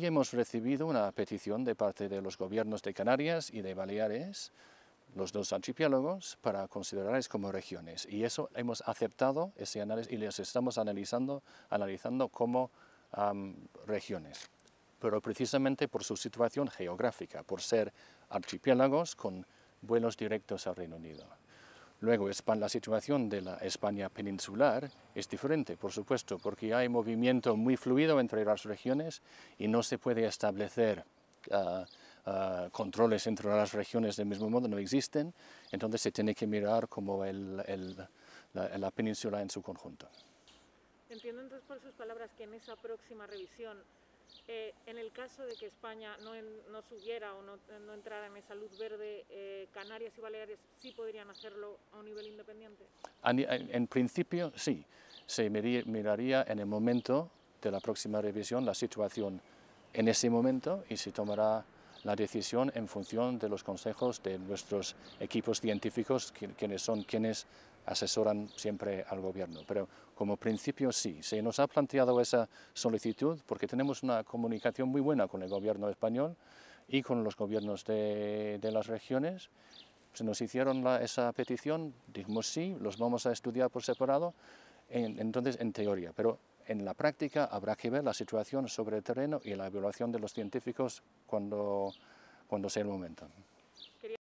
sí hemos recibido una petición de parte de los gobiernos de Canarias y de Baleares, los dos archipiélagos, para considerarles como regiones. Y eso hemos aceptado ese análisis y les estamos analizando, analizando como regiones. Pero precisamente por su situación geográfica, por ser archipiélagos con vuelos directos al Reino Unido. Luego, la situación de la España peninsular es diferente, por supuesto, porque hay movimiento muy fluido entre las regiones y no se puede establecer ah, ah, controles entre las regiones del mismo modo, no existen. Entonces se tiene que mirar como la, la península en su conjunto. Entiendo entonces por sus palabras que en esa próxima revisión eh, en el caso de que España no, subiera o no, entrara en esa luz verde, eh, Canarias y Baleares sí podrían hacerlo a un nivel independiente. En, en principio sí, se miraría en el momento de la próxima revisión la situación en ese momento y se tomará la decisión en función de los consejos de nuestros equipos científicos, quienes son quienes asesoran siempre al gobierno. Pero como principio sí, se nos ha planteado esa solicitud porque tenemos una comunicación muy buena con el gobierno español y con los gobiernos de, las regiones. Se nos hicieron esa petición, dijimos sí, los vamos a estudiar por separado, entonces en teoría, pero en la práctica habrá que ver la situación sobre el terreno y la evaluación de los científicos cuando, cuando sea el momento.